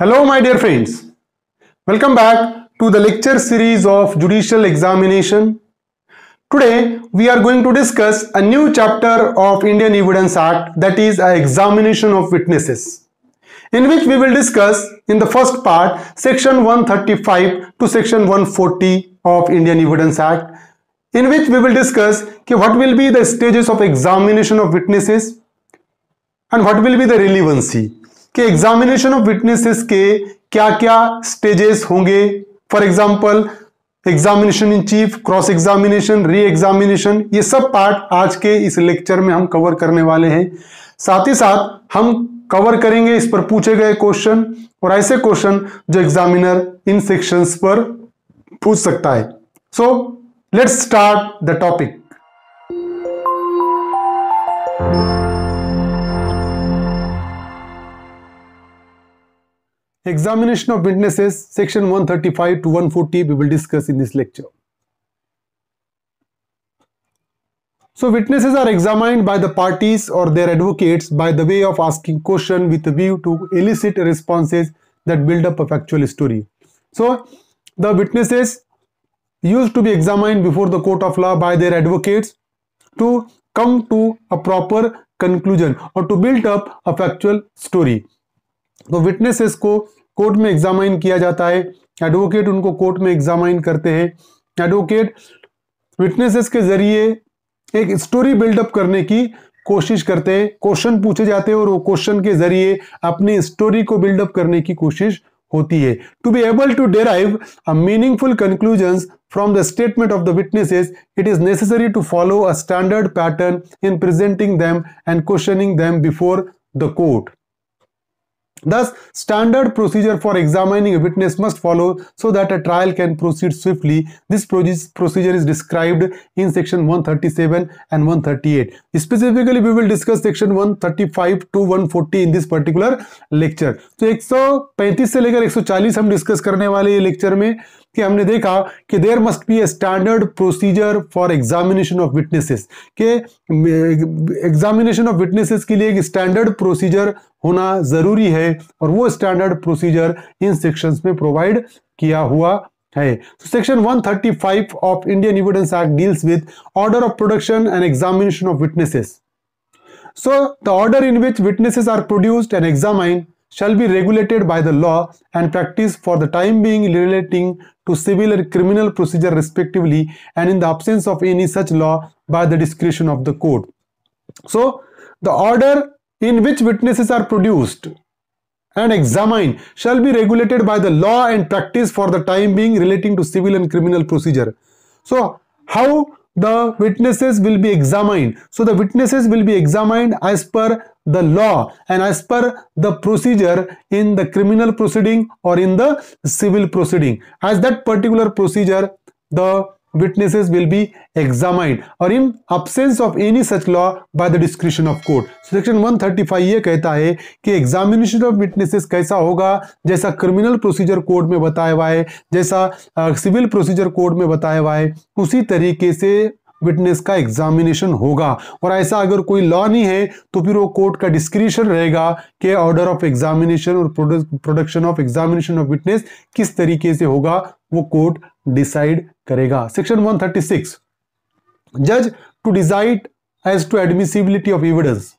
Hello my dear friends, welcome back to the lecture series of judicial examination. Today we are going to discuss a new chapter of Indian Evidence Act that is a examination of witnesses in which we will discuss in the first part section 135 to section 140 of Indian Evidence Act in which we will discuss what will be the stages of examination of witnesses and what will be the relevancy कि examination of witnesses के क्या क्या stages होंगे for example examination in chief cross examination re examination ये सब part आज के इस लेक्चर में हम कवर करने वाले हैं साथ ही साथ हम कवर करेंगे इस पर पूछे गए क्वेश्चन और ऐसे क्वेश्चन जो एग्जामिनर इन सेक्शंस पर पूछ सकता है so let's start the topic Examination of witnesses, section 135 to 140, we will discuss in this lecture. So witnesses are examined by the parties or their advocates by the way of asking question with a view to elicit responses that build up a factual story. So the witnesses used to be examined before the court of law by their advocates to come to a proper conclusion or to build up a factual story. तो witnesses को court में examine किया जाता है advocate उनको court में examine करते हैं एडवोकेट विटनेसेस के जरिए एक स्टोरी बिल्डअप करने की कोशिश करते हैं क्वेश्चन पूछे जाते हैं और वो क्वेश्चन के जरिए अपनी स्टोरी को बिल्डअप करने की कोशिश होती है to be able to derive a meaningful conclusion from the statement of the witnesses it is necessary to follow a standard pattern in presenting them and questioning them before the court Thus, standard procedure for examining a witness must follow so that a trial can proceed swiftly. This procedure is described in section 137 and 138. Specifically, we will discuss section 135 to 140 in this particular lecture. so, 135 से लेकर 140 हम discuss करने वाले ये lecture में कि हमने देखा कि there must be a standard procedure for examination of witnesses के एग्जामिनेशन ऑफ विटनेसेस के लिए एक स्टैंडर्ड प्रोसीजर होना ज़रूरी है और वो स्टैंडर्ड प्रोसीजर इन सेक्शंस में प्रोवाइड किया हुआ है section 135 of Indian Evidence Act deals with order of production and examination of witnesses so the order in which witnesses are produced and examined shall be regulated by the law and practice for the time being relating to civil and criminal procedure respectively and in the absence of any such law by the discretion of the court. So, the order in which witnesses are produced and examined shall be regulated by the law and practice for the time being relating to civil and criminal procedure. So, how the witnesses will be examined? So, the witnesses will be examined as per the law and as per the procedure in the criminal proceeding or in the civil proceeding as that particular procedure the witnesses will be examined or in absence of any such law by the discretion of court section 135 ये कहता है कि examination of witnesses कैसा होगा जैसा criminal procedure code में बताया हुआ है जैसा सिविल प्रोसीजर कोड में बताया हुआ है उसी तरीके से विटनेस का एग्जामिनेशन होगा और ऐसा अगर कोई लॉ नहीं है तो फिर वो कोर्ट का डिस्क्रिप्शन रहेगा कि ऑर्डर ऑफ एग्जामिनेशन और production of examination of witness किस तरीके से होगा वो कोर्ट डिसाइड करेगा सेक्शन 136 जज to decide as to admissibility of evidence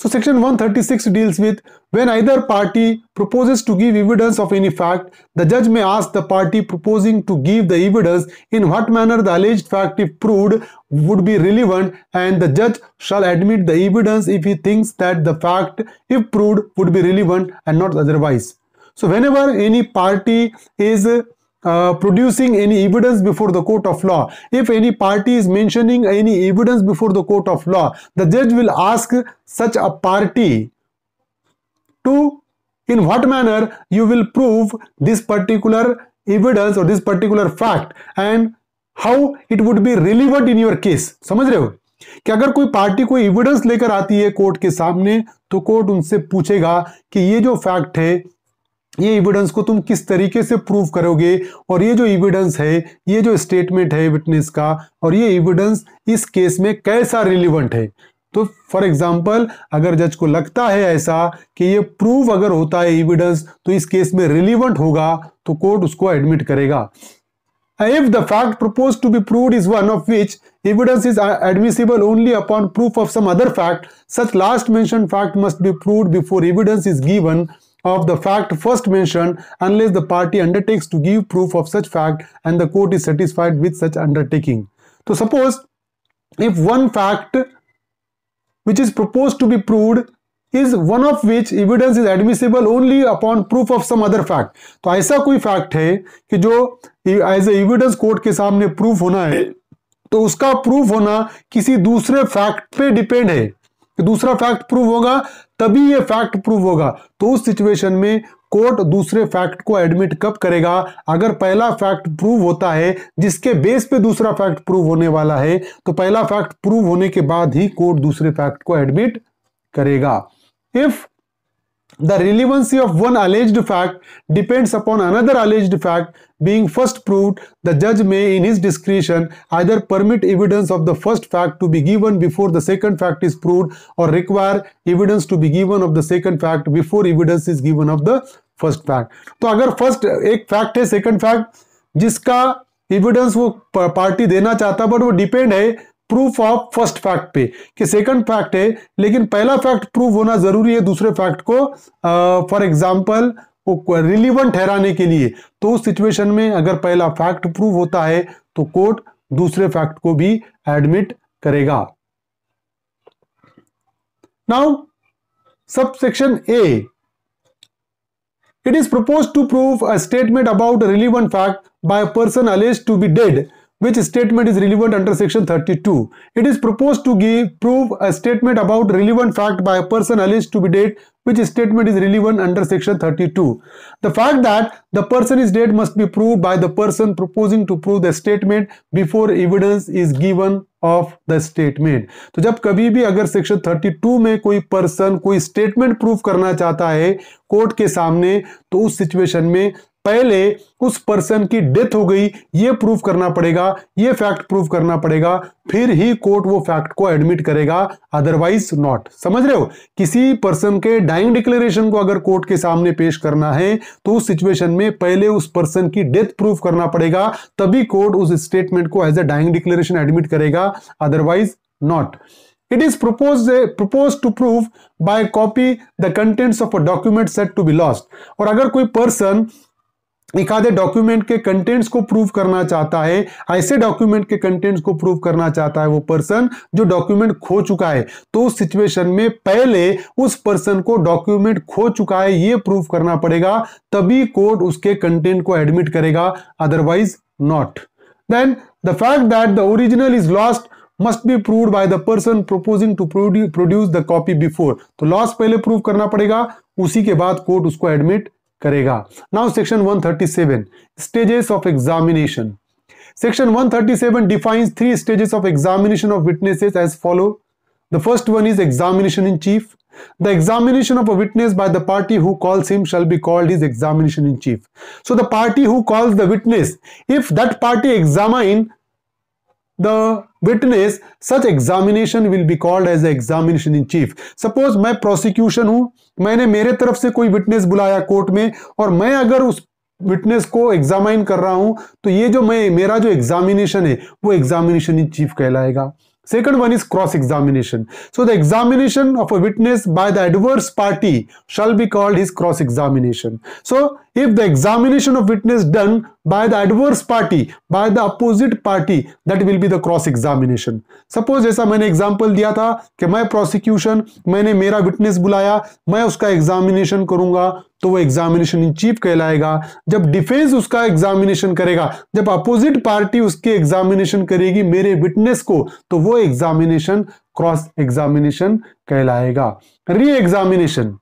So section 136 deals with when either party proposes to give evidence of any fact, the judge may ask the party proposing to give the evidence in what manner the alleged fact if proved would be relevant and the judge shall admit the evidence if he thinks that the fact if proved would be relevant and not otherwise. So whenever any party is uh, producing any evidence before the court of law. If any party is mentioning any evidence before the court of law, the judge will ask such a party to in what manner you will prove this particular evidence or this particular fact and how it would be relevant in your case. समझ रहे हो कि अगर कोई party कोई evidence लेकर आती है कोर्ट के सामने तो कोर्ट उनसे पूछेगा कि ये जो फैक्ट है ये इविडेंस को तुम किस तरीके से प्रूव करोगे और ये जो इविडेंस है ये जो स्टेटमेंट है विटनेस का और ये इविडेंस इस केस में कैसा रिलीवेंट है तो फॉर एग्जांपल अगर जज को लगता है ऐसा कि ये प्रूव अगर होता है इविडेंस तो इस केस में रिलीवेंट होगा तो कोर्ट उसको एडमिट करेगा if the fact propose to be prove is one of which evidence is admissible only upon proof of some other fact such last mention fact must be prove before evidence is given of the fact first mentioned unless the party undertakes to give proof of such fact and the court is satisfied with such undertaking. So suppose if one fact which is proposed to be proved is one of which evidence is admissible only upon proof of some other fact तो aisa koi fact hai ki jo as a evidence court ke samne proof hona hai to uska proof hona kisi dusre fact pe depend hai कि दूसरा fact prove होगा तभी ये fact prove होगा तो उस situation में कोर्ट दूसरे फैक्ट को एडमिट कब करेगा अगर पहला फैक्ट प्रूव होता है जिसके बेस पे दूसरा फैक्ट प्रूव होने वाला है तो पहला फैक्ट प्रूव होने के बाद ही कोर्ट दूसरे फैक्ट को एडमिट करेगा if The relevancy of one alleged fact depends upon another alleged fact being first proved. The judge may, in his discretion, either permit evidence of the first fact to be given before the second fact is proved or require evidence to be given of the second fact before evidence is given of the first fact तो अगर first एक fact है second fact जिसका evidence वो party देना चाहता but वो depend है प्रूफ ऑफ फर्स्ट फैक्ट पे कि सेकंड फैक्ट है लेकिन पहला फैक्ट प्रूफ होना जरूरी है दूसरे फैक्ट को फॉर एग्जांपल रिलीवेंट ठहराने के लिए तो उस सिचुएशन में अगर पहला फैक्ट प्रूफ होता है तो कोर्ट दूसरे फैक्ट को भी एडमिट करेगा now sub section A it is propose to prove a statement about relevant fact by person allege to be dead which statement is relevant under section 32. It is proposed to give prove a statement about relevant fact by a person alleged to be dead which statement is relevant under section 32. The fact that the person is dead must be proved by the person proposing to prove the statement before evidence is given of the statement तो जब कभी भी अगर section 32 में कोई person कोई statement prove करना चाहता है कोर्ट के सामने तो उस सिचुएशन में पहले उस पर्सन की डेथ हो गई ये प्रूफ करना पड़ेगा ये फैक्ट प्रूफ करना पड़ेगा फिर ही कोर्ट वो फैक्ट को एडमिट करेगा अदरवाइज नॉट समझ रहे हो किसी पर्सन के डाइंग डिक्लेरेशन को अगर कोर्ट के सामने पेश करना है तो उस सिचुएशन में पहले उस पर्सन की डेथ प्रूफ करना पड़ेगा तभी कोर्ट उस स्टेटमेंट को as a dying declaration admit करेगा otherwise not it is propose propose to proof by copy the contents of a document said to be lost और अगर कोई person एक डॉक्यूमेंट के कंटेंट्स को प्रूव करना चाहता है ऐसे डॉक्यूमेंट के कंटेंट्स को प्रूव करना चाहता है वो पर्सन जो डॉक्यूमेंट खो चुका है तो उस सिचुएशन में पहले उस पर्सन को डॉक्यूमेंट खो चुका है ये प्रूव करना पड़ेगा तभी कोर्ट उसके कंटेंट को एडमिट करेगा otherwise not then the fact that the original is lost must be prove by the person proposing to produce the copy before तो लॉस पहले प्रूव करना पड़ेगा उसी के बाद कोर्ट उसको एडमिट करेगा now section 137 stages of examination section 137 defines three stages of examination of witnesses as follow the first one is examination in chief the examination of a witness by the party who calls him shall be called his examination in chief so the party who calls the witness if that party examine the witness such examination will be called as examination in chief suppose मैं prosecution हूं मैंने मेरे तरफ से कोई witness बुलाया court में और मैं अगर उस विटनेस को एग्जामिन कर रहा हूं तो ये जो मैं मेरा जो एग्जामिनेशन है वो एग्जामिनेशन इन चीफ कहलाएगा second one is cross examination so the examination of a witness by the adverse party shall be called his cross examination so if the examination of witness done by the adverse party by the opposite party that will be the cross examination suppose जैसा मैंने example दिया था कि मैं prosecution मैंने मेरा witness बुलाया मैं उसका examination करूंगा तो वो एग्जामिनेशन इन चीफ कहलाएगा जब डिफेंस उसका एग्जामिनेशन करेगा जब अपोजिट पार्टी उसके एग्जामिनेशन करेगी मेरे विटनेस को तो वो एग्जामिनेशन क्रॉस एग्जामिनेशन कहलाएगा re-examination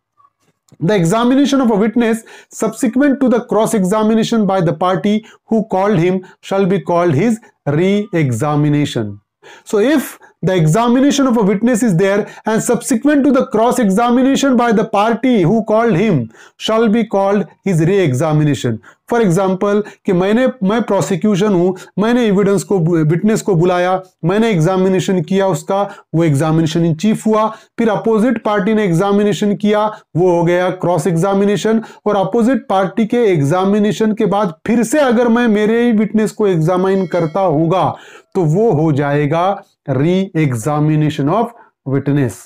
The examination of a witness subsequent to the cross-examination by the party who called him shall be called his re-examination. So if the examination of a witness is there and subsequent to the cross examination by the party who called him shall be called his re-examination for example कि मैंने मैं prosecution हूँ मैंने evidence को witness को बुलाया मैंने examination किया उसका वो एग्जामिनेशन इन चीफ हुआ फिर अपोजिट पार्टी ने एग्जामिनेशन किया वो हो गया क्रॉस एग्जामिनेशन और अपोजिट पार्टी के एग्जामिनेशन के बाद फिर से अगर मैं मेरे ही विटनेस को एग्जामिन करता होगा तो वो हो जाएगा री एग्जामिनेशन ऑफ विटनेस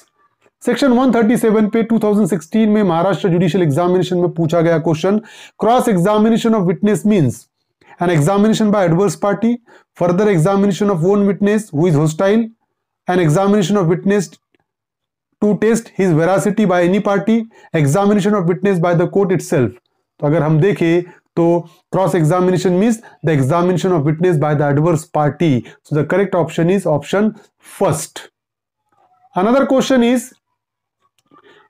सेक्शन 137 पे 2016 में महाराष्ट्र जुडिशियल एग्जामिनेशन में पूछा गया question cross examination of witness means an examination by adverse party further examination of own witness who is hostile an examination of witness to test his veracity by any party examination of witness by the court it तो अगर हम देखें तो cross examination means the examination of witness by the adverse party so the correct option is option first another question is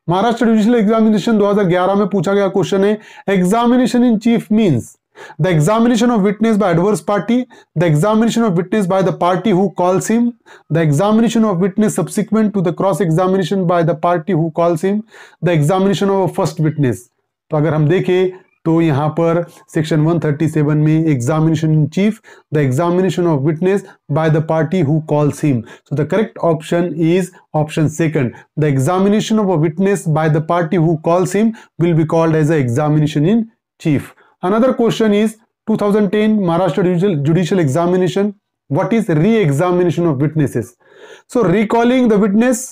Maharashtra judicial examination 2011 में पूछा गया question है examination in chief means the examination of witness by adverse party the examination of witness by the party who calls him the examination of witness subsequent to the cross examination by the party who calls him the examination of first witness तो अगर हम देखें तो यहाँ पर section 137 में examination in chief the examination of witness by the party who calls him so the correct option is option second the examination of a witness by the party who calls him will be called as a examination in chief another question is 2010 Maharashtra judicial examination what is re-examination of witnesses so recalling the witness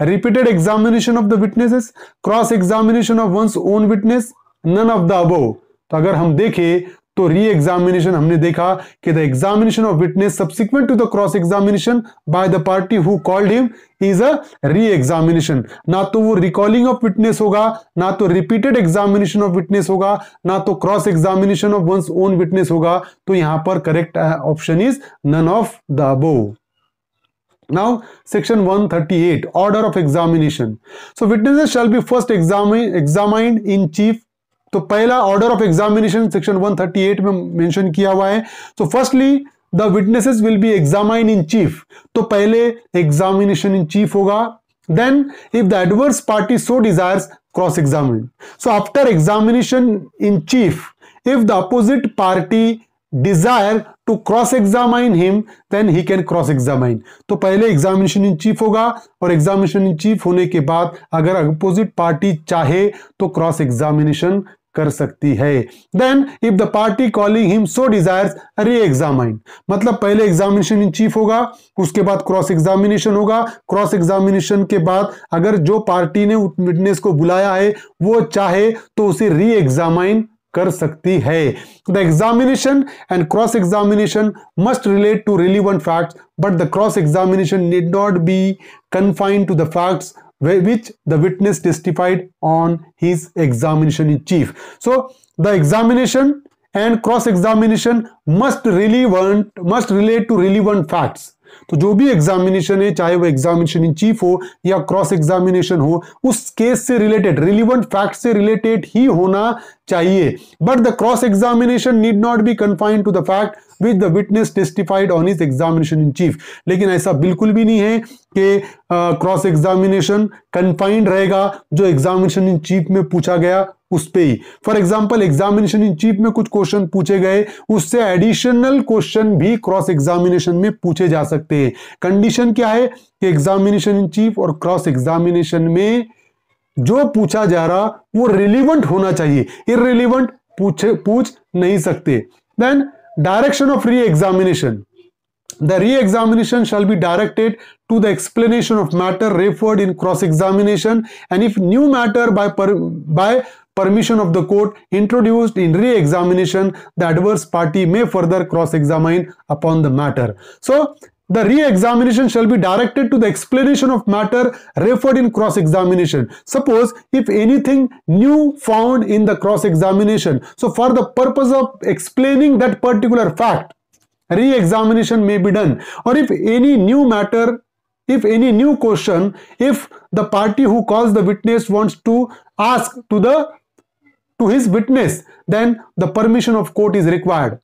repeated examination of the witnesses cross examination of one's own witness none of the above तो अगर हम देखें तो re examination हमने देखा कि the examination of witness subsequent to the cross examination by the party who called him is a re-examination ना तो वो रिकॉलिंग ऑफ विटनेस होगा ना तो रिपीटेड एग्जामिनेशन ऑफ विटनेस होगा ना तो cross examination of one's own witness होगा तो यहां पर correct option is none of the above Now, section 138, order of examination. So, witnesses shall be first examined examined in chief तो पहला order of examination section 138 में mention किया हुआ है तो firstly the witnesses will be examine in chief तो पहले examination in chief होगा then if the adverse party so desire cross examine so after examination in chief if the opposite party desire to cross examine him then he can cross examine तो पहले examination in chief होगा और examination in chief होने के बाद अगर opposite party चाहे तो क्रॉस एग्जामिनेशन कर सकती है then if the party calling him so desires re-examine मतलब पहले एग्जामिनेशन इन चीफ होगा उसके बाद क्रॉस एग्जामिनेशन होगा क्रॉस एग्जामिनेशन के बाद अगर जो पार्टी ने विटनेस को बुलाया है वो चाहे तो उसे री एग्जामाइन कर सकती है the examination and cross examination must relate to relevant facts but the cross examination need not be confined to the facts which the witness testified on his examination in chief. So the examination and cross examination must relevant must relate to relevant facts. तो जो भी examination है चाहे वो examination in chief हो या cross examination हो उस केस से रिलेटेड रिलीवेंट फैक्ट से रिलेटेड ही होना चाहिए but the cross examination need not be confined to the fact which the witness testified on his examination in chief लेकिन ऐसा बिल्कुल भी नहीं है कि क्रॉस एग्जामिनेशन कन्फाइंड रहेगा जो एग्जामिनेशन इन चीफ में पूछा गया उस पे ही for example examination in chief में कुछ क्वेश्चन पूछे गए उससे एडिशनल क्वेश्चन भी क्रॉस एग्जामिनेशन में पूछे जा सकते हैं कंडीशन क्या है कि एग्जामिनेशन इन चीफ और क्रॉस एग्जामिनेशन में जो पूछा जा रहा वो रिलीवेंट होना चाहिए इरेलीवेंट पूछे पूछ नहीं सकते then direction of re-examination The re-examination shall be directed to the explanation of matter referred in cross-examination and if new matter by, per, by permission of the court introduced in re-examination, the adverse party may further cross-examine upon the matter. So, the re-examination shall be directed to the explanation of matter referred in cross-examination. Suppose if anything new found in the cross-examination. So, for the purpose of explaining that particular fact, re-examination may be done or if any new matter if any new question if the party who calls the witness wants to ask to the to his witness then the permission of court is required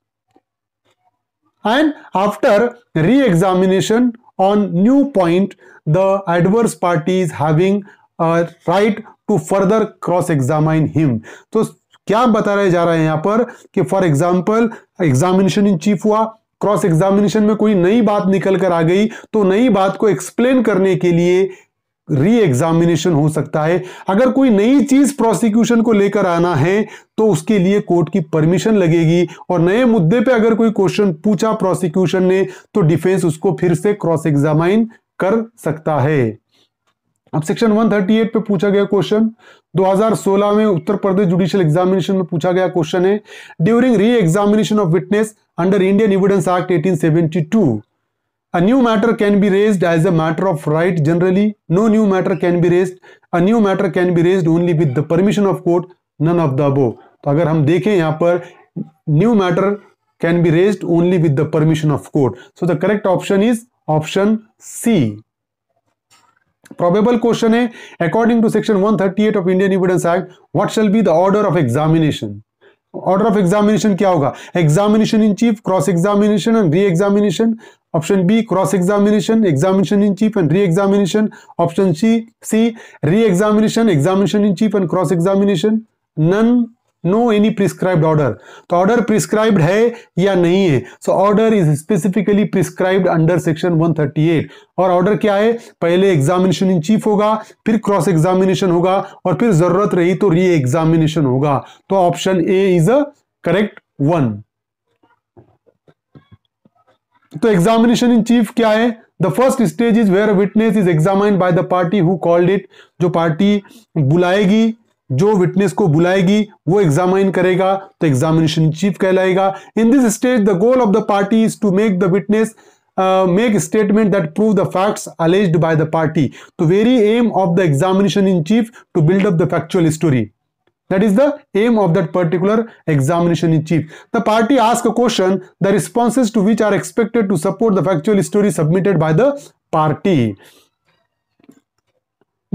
and after re-examination on new point the adverse party is having a right to further cross examine him so क्या बता रहे जा रहा है यहाँ पर कि for example examination in chief हुआ क्रॉस एग्जामिनेशन में कोई नई बात निकल कर आ गई तो नई बात को एक्सप्लेन करने के लिए री एग्जामिनेशन हो सकता है अगर कोई नई चीज प्रोसिक्यूशन को लेकर आना है तो उसके लिए कोर्ट की परमिशन लगेगी और नए मुद्दे पे अगर कोई क्वेश्चन पूछा प्रोसिक्यूशन ने तो डिफेंस उसको फिर से क्रॉस एग्जामाइन कर सकता है अब सेक्शन 138 पे पूछा गया क्वेश्चन 2016 में उत्तर प्रदेश जुडिशियल एग्जामिनेशन में पूछा गया क्वेश्चन है during re-examination of witness under Indian Evidence Act 1872 a new matter can be raised as a matter of right generally no new matter can be raised a new matter can be raised only with the permission of court none of the above तो अगर हम देखें यहाँ पर new matter can be raised only with the permission of court so the correct option is option C probable question है according to section 138 of Indian Evidence Act what shall be the order of examination order of examination क्या होगा examination in chief cross examination and re-examination option B cross examination examination in chief and re-examination option C C re-examination examination in chief and cross examination none no any prescribed order तो order prescribed है या नहीं है so order is specifically prescribed under section 138 और order क्या है पहले examination in chief होगा फिर क्रॉस एग्जामिनेशन होगा और फिर जरूरत रही तो री एग्जामिनेशन होगा तो option A is a correct one तो एग्जामिनेशन इन चीफ क्या है the first stage is where witness is examined by the party who called it जो पार्टी बुलाएगी जो विटनेस को बुलाएगी वो एग्जामिन करेगा तो एग्जामिनेशन चीफ कहलाएगा in this stage the goal of the party is to make the witness make statement that prove the facts allege by the party तो very aim of the examination in chief to build up the factual story that is the aim of that particular examination in chief the party ask a question the responses to which are expected to support the factual story submitted by the party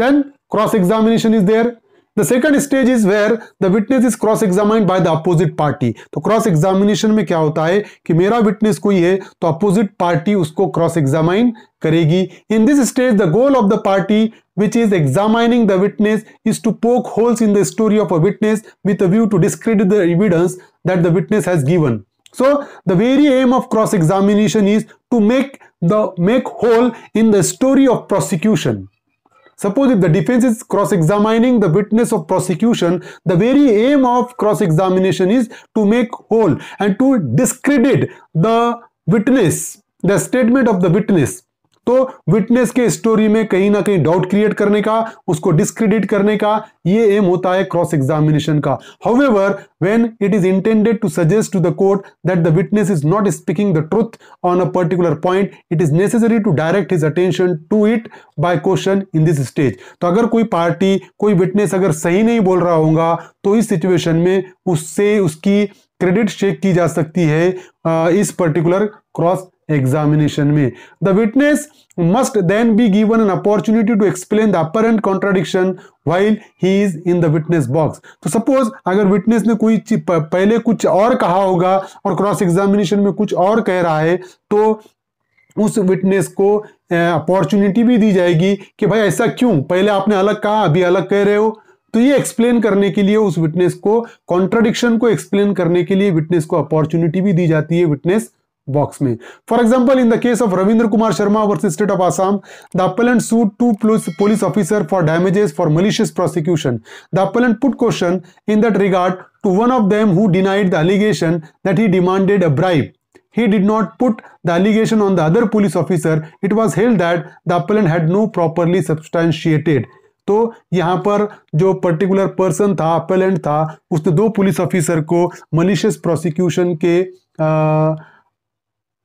then cross examination is there The second stage is where the witness is cross examined by the opposite party. तो cross examination में क्या होता है कि मेरा witness कोई है तो opposite party उसको cross examine करेगी In this stage the goal of the party which is examining the witness is to poke holes in the story of a witness with a view to discredit the evidence that the witness has given. So the very aim of cross examination is to make the make hole in the story of prosecution. Suppose if the defense is cross-examining the witness of prosecution, the very aim of cross-examination is to make whole and to discredit the witness, the statement of the witness. तो witness के story में कहीं ना कहीं doubt create करने का उसको discredit करने का ये एम होता है क्रॉस एग्जामिनेशन का however when it is intended to suggest to the court that the witness is not speaking the truth on a particular point it is necessary to direct his attention to it by question in this stage तो अगर कोई party कोई witness अगर सही नहीं बोल रहा होगा तो इस सिचुएशन में उससे उसकी क्रेडिट चेक की जा सकती है इस पर्टिकुलर क्रॉस एग्जामिनेशन में the witness must then be given an opportunity to explain the apparent contradiction while he is in the witness box तो suppose अगर विटनेस ने कोई पहले कुछ और कहा होगा और क्रॉस एग्जामिनेशन में कुछ और कह रहा है तो उस विटनेस को अपॉर्चुनिटी भी दी जाएगी कि भाई ऐसा क्यों पहले आपने अलग कहा अभी अलग कह रहे हो तो ये एक्सप्लेन करने के लिए उस विटनेस को कॉन्ट्राडिक्शन को एक्सप्लेन करने के लिए विटनेस को अपॉर्चुनिटी भी दी जाती है विटनेस बॉक्स में for example in the case of Ravindra Kumar Sharma versus state of Assam the appellant sued two plus police officer for damages for malicious prosecution the appellant put question in that regard to one of them who denied the allegation that he demanded a bribe he did not put the allegation on the other police officer it was held that the appellant had no properly substantiated तो यहाँ पर जो particular person था appellant था उसने दो police officer को malicious prosecution के आ,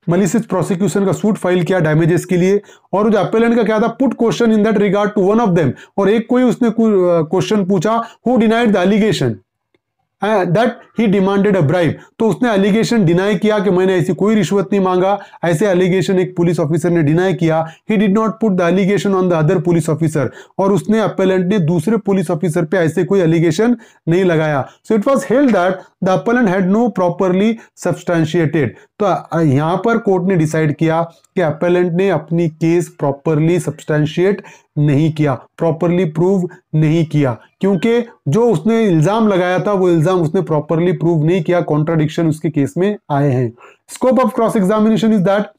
मलिशियस प्रोसिक्यूशन का सूट फाइल किया डैमेजेस के लिए और जो अपेलेंट का क्या था put question in that regard to one of them और एक कोई उसने क्वेश्चन पूछा who denied the allegation that he demanded a bribe तो उसने एलिगेशन डिनाई किया कि मैंने ऐसी कोई रिश्वत नहीं मांगा ऐसे एलिगेशन एक पुलिस ऑफिसर ने डिनाई किया he did not put the allegation on the other police officer और उसने अपेलेंट ने दूसरे पुलिस ऑफिसर पे ऐसे कोई एलिगेशन नहीं लगाया so it was held that the appellant had no properly substantiated तो यहां पर कोर्ट ने डिसाइड किया कि अपेलेंट ने अपनी केस प्रॉपरली सब्सटैंशिएट नहीं किया प्रॉपरली प्रूव नहीं किया क्योंकि जो उसने इल्ज़ाम लगाया था वो इल्ज़ाम उसने प्रॉपरली प्रूव नहीं किया कॉन्ट्राडिक्शन उसके केस में आए हैं scope of cross examination is that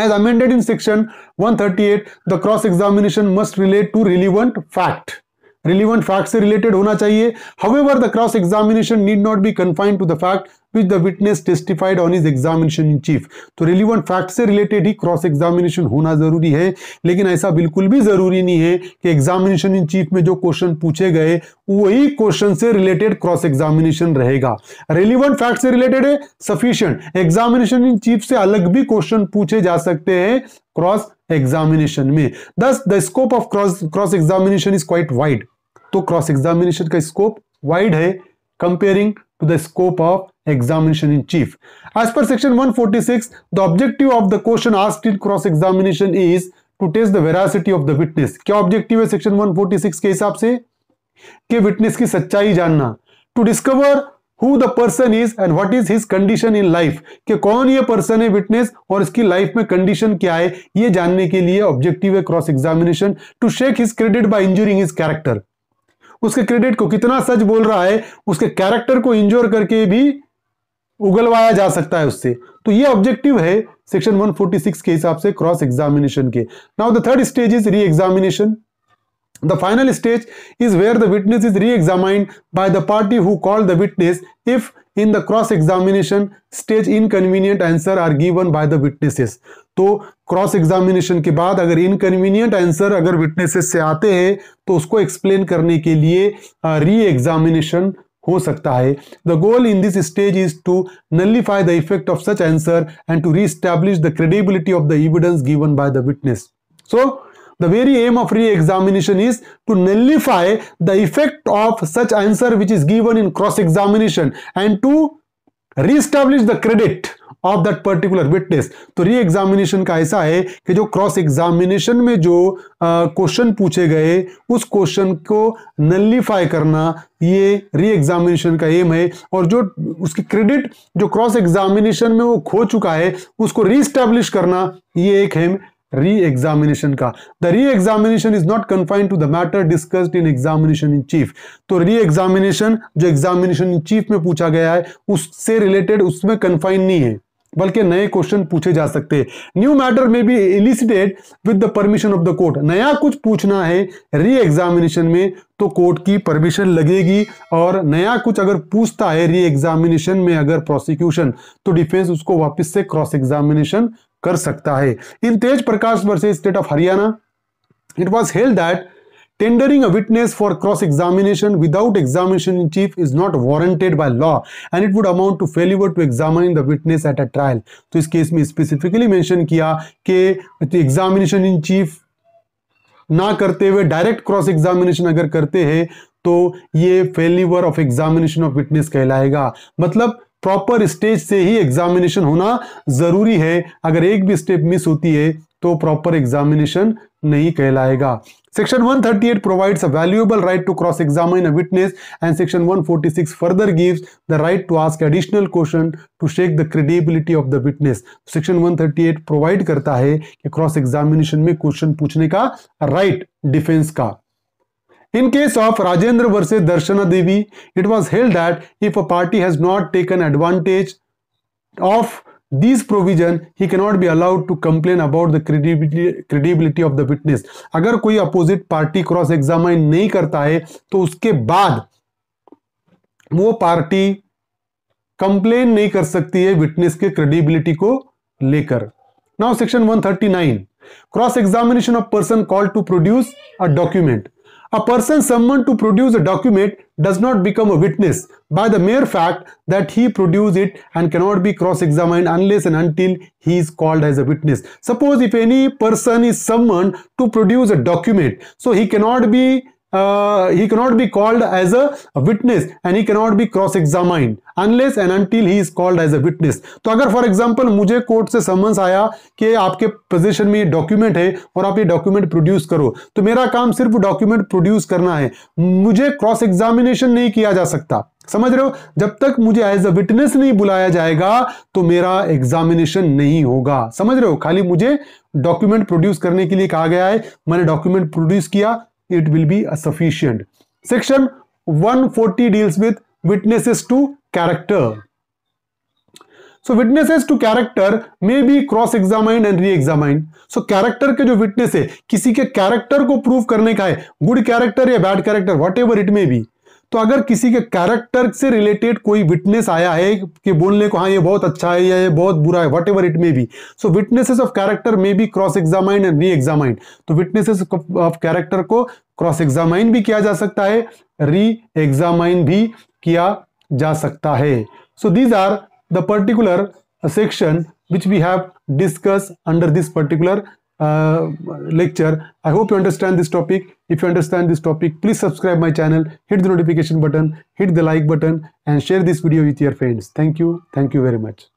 As amended in section 138, the cross examination must relate to relevant fact relevant fact से रिलेटेड होना चाहिए however the cross examination need not be confined to the fact which the witness testified on is examination in chief तो relevant fact से related ही cross examination होना जरूरी है लेकिन ऐसा बिल्कुल भी जरूरी नहीं है कि एग्जामिनेशन इन चीफ में जो क्वेश्चन पूछे गए वही क्वेश्चन से रिलेटेड क्रॉस एग्जामिनेशन रहेगा रिलीवेंट फैक्ट से रिलेटेड है सफिशियंट एग्जामिनेशन इन चीफ से अलग भी क्वेश्चन पूछे जा सकते हैं क्रॉस एग्जामिनेशन में thus the scope of cross cross examination is quite wide तो क्रॉस एग्जामिनेशन का स्कोप वाइड है comparing to the scope of examination in chief as per section 146 the objective of the question asked in cross examination is to test the of the witness क्या objective है section 146 के हिसाब से के witness की सच्चाई जानना to discover who the person is and what is his condition in life के कौन ये पर्सन है विटनेस और इसकी लाइफ में कंडीशन क्या है ये जानने के लिए ऑब्जेक्टिव है cross examination to shake his credit by injuring his character उसके क्रेडिट को कितना सच बोल रहा है उसके कैरेक्टर को इंजोर करके भी उगलवाया जा सकता है उससे तो ये ऑब्जेक्टिव है सेक्शन 146 के हिसाब से क्रॉस एग्जामिनेशन के now the third stage is re-examination the final stage is where the witness is re-examined by the party who call the witness if in the cross examination stage inconvenient answer are given by the witnesses तो cross examination के बाद अगर inconvenient answer अगर witnesses से आते हैं तो उसको एक्सप्लेन करने के लिए री एग्जामिनेशन हो सकता है the goal in this stage is to nullify the effect of such answer and to re-establish the credibility of the evidence given by the witness so the very aim of re-examination is to nullify the effect of such answer which is given in cross-examination and to re-establish the credit of that particular witness तो re examination का ऐसा है कि जो cross examination में जो question पूछे गए उस क्वेश्चन को नलीफाई करना ये री एग्जामिनेशन का एम है और जो उसकी क्रेडिट जो क्रॉस एग्जामिनेशन में वो खो चुका है उसको रीस्टैब्लिश करना ये एक है री एग्जामिनेशन का the re-examination is not confined to the matter discussed in examination in chief तो री एग्जामिनेशन जो एग्जामिनेशन इन चीफ में पूछा गया है उससे रिलेटेड उसमें कन्फाइंड नहीं है बल्कि नए क्वेश्चन पूछे जा सकते हैं new matter may be elicited with the permission of the court नया कुछ पूछना है री एग्जामिनेशन में तो कोर्ट की परमिशन लगेगी और नया कुछ अगर पूछता है री एग्जामिनेशन में अगर प्रोसिक्यूशन तो डिफेंस उसको वापस से क्रॉस एग्जामिनेशन कर सकता है in Tej Prakash versus state of Haryana it was held that tendering a witness for cross examination without examination in chief is not warranted by law and it would amount to failure to examine the witness at a trial तो इस case में specifically mention किया कि examination in chief ना करते हुए direct cross examination अगर करते हैं तो ये failure of examination of witness कहलाएगा मतलब प्रॉपर स्टेज से ही एग्जामिनेशन होना जरूरी है अगर एक भी स्टेप मिस होती है तो प्रॉपर एग्जामिनेशन नहीं कहलाएगा section 138 thirty eight provides a valuable right to cross examine a witness and section 146 forty six further gives the right to ask additional question to shake the credibility of the witness section 138 provide करता है कि cross examination में question पूछने का right right defence का In case of Rajendra versus Darshana Devi, it was held that if a party has not taken advantage of these provision, he cannot be allowed to complain about the credibility credibility of the witness. अगर कोई opposite party cross examine नहीं करता है तो उसके बाद वो party complain नहीं कर सकती है विटनेस के क्रेडिबिलिटी को लेकर now section 139 cross examination of person call to produce a document A person summoned to produce a document does not become a witness by the mere fact that he produced it and cannot be cross-examined unless and until he is called as a witness. Suppose if any person is summoned to produce a document, so he cannot be uh, he cannot be called as a witness and he cannot be cross examined unless and until he is called as a witness तो अगर for example मुझे court से summons आया कि आपके position में ये document है और आप ये डॉक्यूमेंट प्रोड्यूस करो तो मेरा काम सिर्फ डॉक्यूमेंट प्रोड्यूस करना है मुझे क्रॉस एग्जामिनेशन नहीं किया जा सकता समझ रहे हो जब तक मुझे एज अ विटनेस नहीं बुलाया जाएगा तो मेरा एग्जामिनेशन नहीं होगा समझ रहे हो खाली मुझे डॉक्यूमेंट प्रोड्यूस करने के लिए कहा गया है मैंने डॉक्यूमेंट प्रोड्यूस किया it will be a sufficient. Section 140 deals with witnesses to character. So witnesses to character may be cross examined and re-examined so character के जो विटनेस है किसी के कैरेक्टर को प्रूव करने का है गुड कैरेक्टर या bad character whatever it may be तो अगर किसी के कैरेक्टर से रिलेटेड कोई विटनेस आया है कि बोलने को हाँ ये बहुत अच्छा है या ये बहुत बुरा है whatever it may be so witnesses of character may be cross examined and re-examined तो विटनेसेस ऑफ कैरेक्टर को क्रॉस एग्जामाइन भी किया जा सकता है री एग्जामाइन भी किया जा सकता है so these are the particular section which we have discuss under this particular Uh, lecture. I hope you understand this topic. If you understand this topic, please subscribe my channel, hit the notification button, hit the like button and share this video with your friends. Thank you. Thank you very much.